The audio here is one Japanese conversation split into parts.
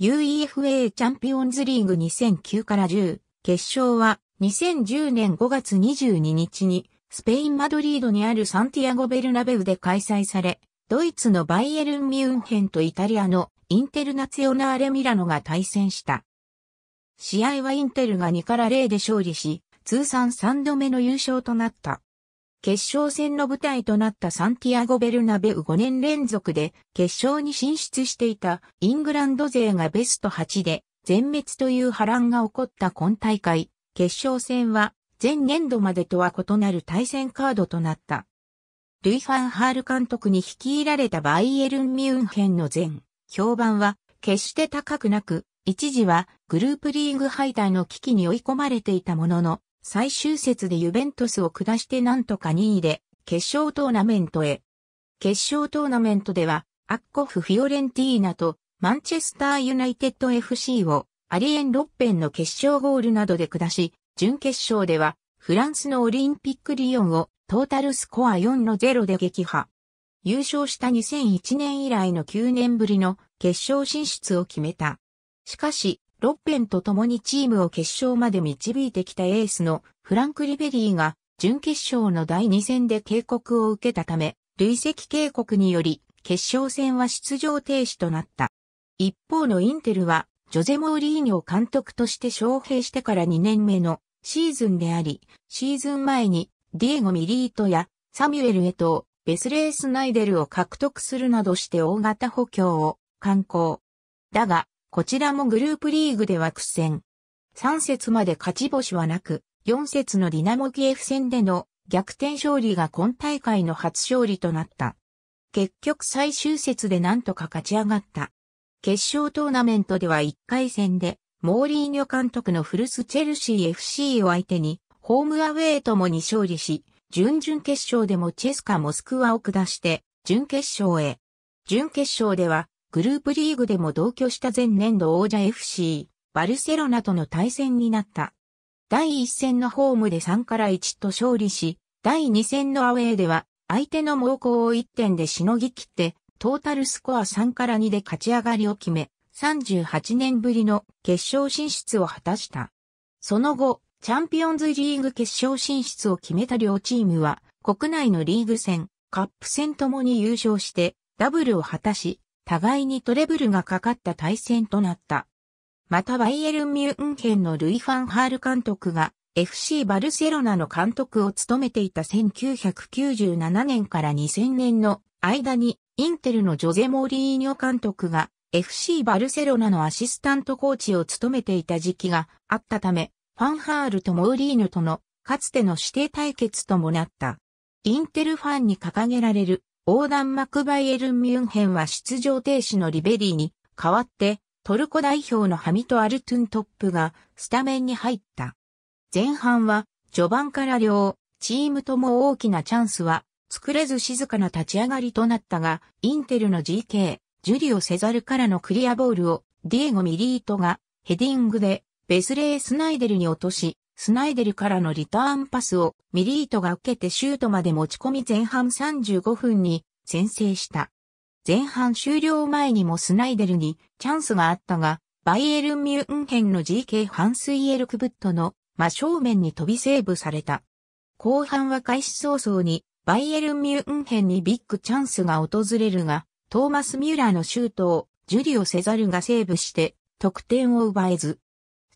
UEFA チャンピオンズリーグ2009から10、決勝は2010年5月22日にスペインマドリードにあるサンティアゴ・ベルナベウで開催され、ドイツのバイエルン・ミュンヘンとイタリアのインテルナツヨナーレ・ミラノが対戦した。試合はインテルが2から0で勝利し、通算3度目の優勝となった。決勝戦の舞台となったサンティアゴ・ベルナベウ5年連続で決勝に進出していたイングランド勢がベスト8で全滅という波乱が起こった今大会、決勝戦は前年度までとは異なる対戦カードとなった。ルイ・ファン・ハール監督に率いられたバイエルン・ミュンヘンの前、評判は決して高くなく、一時はグループリーグ敗退の危機に追い込まれていたものの、最終節でユベントスを下してなんとか2位で決勝トーナメントへ。決勝トーナメントでは、アッコフ・フィオレンティーナとマンチェスター・ユナイテッド FC をアリエン・ロッペンの決勝ゴールなどで下し、準決勝ではフランスのオリンピック・リヨンをトータルスコア4の0で撃破。優勝した2001年以来の9年ぶりの決勝進出を決めた。しかし、ロッペンと共にチームを決勝まで導いてきたエースのフランク・リベリーが準決勝の第2戦で警告を受けたため、累積警告により決勝戦は出場停止となった。一方のインテルは、ジョゼ・モーリーニョ監督として招聘してから2年目のシーズンであり、シーズン前にディエゴ・ミリートやサミュエル・エトー、ベスレー・スナイデルを獲得するなどして大型補強を観光。だが、こちらもグループリーグでは苦戦。3節まで勝ち星はなく、4節のディナモキエフ戦での逆転勝利が今大会の初勝利となった。結局最終節でなんとか勝ち上がった。決勝トーナメントでは1回戦で、モーリーニョ監督のフルスチェルシー FC を相手に、ホームアウェイともに勝利し、準々決勝でもチェスカ・モスクワを下して、準決勝へ。準決勝では、グループリーグでも同居した前年度王者 FC、バルセロナとの対戦になった。第1戦のホームで3から1と勝利し、第2戦のアウェーでは、相手の猛攻を1点でしのぎ切って、トータルスコア3から2で勝ち上がりを決め、38年ぶりの決勝進出を果たした。その後、チャンピオンズリーグ決勝進出を決めた両チームは、国内のリーグ戦、カップ戦ともに優勝して、ダブルを果たし、互いにトレブルがかかった対戦となった。またバイエルン・ミュンヘンのルイ・ファンハール監督が FC バルセロナの監督を務めていた1997年から2000年の間にインテルのジョゼ・モーリーニョ監督が FC バルセロナのアシスタントコーチを務めていた時期があったため、ファンハールとモーリーヌとのかつての指定対決ともなった。インテルファンに掲げられる横断幕バイエルン・ミュンヘンは出場停止のリベリーに代わって、トルコ代表のハミト・アルトゥントップがスタメンに入った。前半は序盤から両チームとも大きなチャンスは作れず静かな立ち上がりとなったが、インテルの GK、ジュリオ・セザルからのクリアボールをディエゴ・ミリートがヘディングでベスレー・スナイデルに落とし、スナイデルからのリターンパスをミリートが受けてシュートまで持ち込み前半35分に先制した。前半終了前にもスナイデルにチャンスがあったが、バイエルン・ミュンヘンの GK ハンスイエルクブットの真正面に飛びセーブされた。後半は開始早々にバイエルン・ミュンヘンにビッグチャンスが訪れるが、トーマス・ミューラーのシュートをジュリオ・セザルがセーブして得点を奪えず。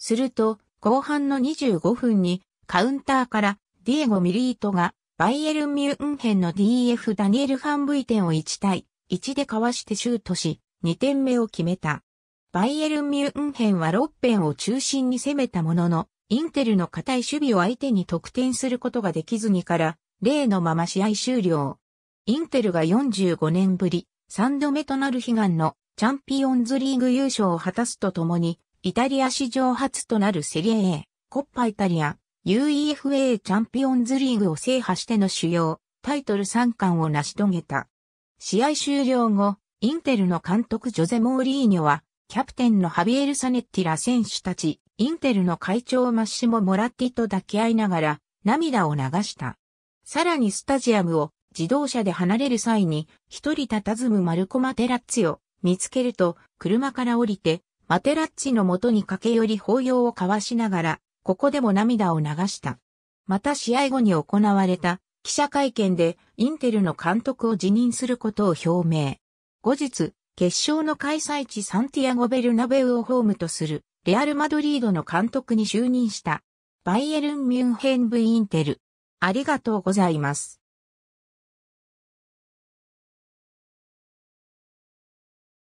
すると後半の25分にカウンターからディエゴ・ミリートがバイエルン・ミュンヘンの DF ダニエル・ファン・ブイテンを1対1でかわしてシュートし2点目を決めた。バイエルン・ミュンヘンは6辺を中心に攻めたもののインテルの堅い守備を相手に得点することができずにから例のまま試合終了。インテルが45年ぶり3度目となる悲願のチャンピオンズリーグ優勝を果たすとともにイタリア史上初となるセリエ A、コッパイタリア、UEFA チャンピオンズリーグを制覇しての主要、タイトル3冠を成し遂げた。試合終了後、インテルの監督ジョゼ・モーリーニョは、キャプテンのハビエル・サネッティら選手たち、インテルの会長マッシモ・モラッティと抱き合いながら、涙を流した。さらにスタジアムを自動車で離れる際に、一人佇むマルコ・マテラッツィを見つけると、車から降りて、マテラッチのもとに駆け寄り抱擁を交わしながら、ここでも涙を流した。また試合後に行われた記者会見でインテルの監督を辞任することを表明。後日、決勝の開催地サンティアゴ・ベルナベウをホームとするレアル・マドリードの監督に就任したバイエルン・ミュンヘンブ・インテル。ありがとうございます。